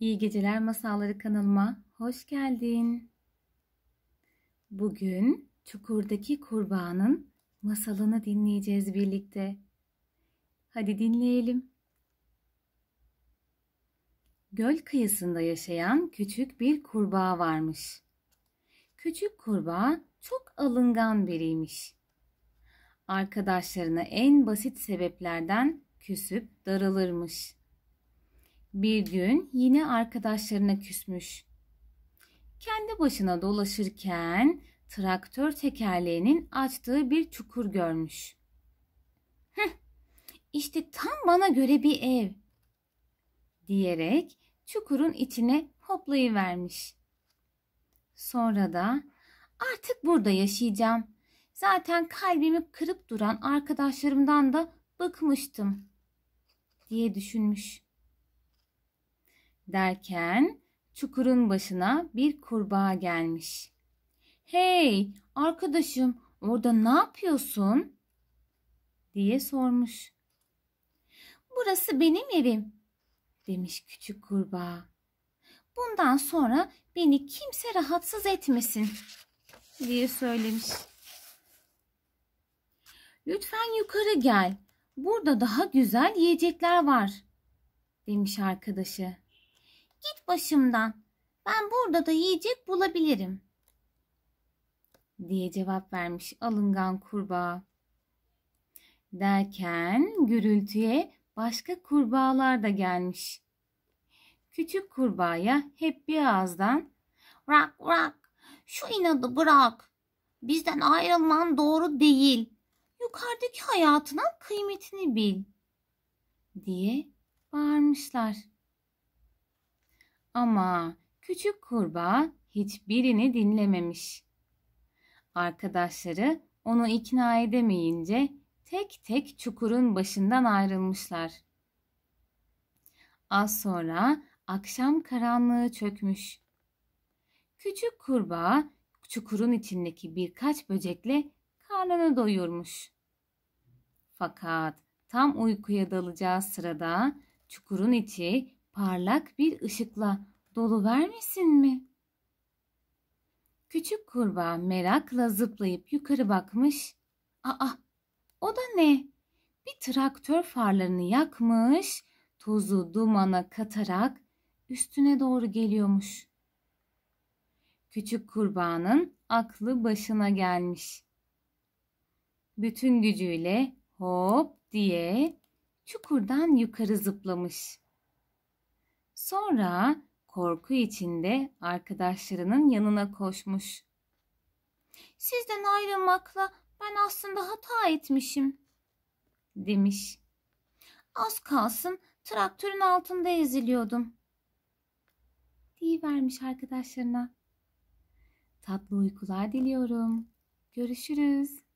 İyi Geceler Masalları kanalıma hoş geldin. Bugün çukurdaki kurbağanın masalını dinleyeceğiz birlikte. Hadi dinleyelim. Göl kıyısında yaşayan küçük bir kurbağa varmış. Küçük kurbağa çok alıngan biriymiş. Arkadaşlarına en basit sebeplerden küsüp darılırmış. Bir gün yine arkadaşlarına küsmüş. Kendi başına dolaşırken traktör tekerleğinin açtığı bir çukur görmüş. Hıh, işte tam bana göre bir ev diyerek çukurun içine hoplayıvermiş. Sonra da artık burada yaşayacağım. Zaten kalbimi kırıp duran arkadaşlarımdan da bıkmıştım diye düşünmüş derken çukurun başına bir kurbağa gelmiş. Hey arkadaşım orada ne yapıyorsun? diye sormuş. Burası benim evim demiş küçük kurbağa. Bundan sonra beni kimse rahatsız etmesin diye söylemiş. Lütfen yukarı gel. Burada daha güzel yiyecekler var." demiş arkadaşı. Git başımdan. Ben burada da yiyecek bulabilirim. Diye cevap vermiş alıngan kurbağa. Derken gürültüye başka kurbağalar da gelmiş. Küçük kurbağaya hep bir ağızdan rak. bırak. Şu inadı bırak. Bizden ayrılman doğru değil. Yukarıdaki hayatının kıymetini bil." diye bağırmışlar. Ama küçük kurbağa hiçbirini dinlememiş. Arkadaşları onu ikna edemeyince tek tek çukurun başından ayrılmışlar. Az sonra akşam karanlığı çökmüş. Küçük kurbağa çukurun içindeki birkaç böcekle karnını doyurmuş. Fakat tam uykuya dalacağı sırada çukurun içi parlak bir ışıkla dolu vermesin mi? Küçük kurbağa merakla zıplayıp yukarı bakmış. Aa, o da ne? Bir traktör farlarını yakmış, tozu dumana katarak üstüne doğru geliyormuş. Küçük kurbağanın aklı başına gelmiş. Bütün gücüyle hop diye çukurdan yukarı zıplamış. Sonra korku içinde arkadaşlarının yanına koşmuş. Sizden ayrılmakla ben aslında hata etmişim demiş. Az kalsın traktörün altında eziliyordum. vermiş arkadaşlarına. Tatlı uykular diliyorum. Görüşürüz.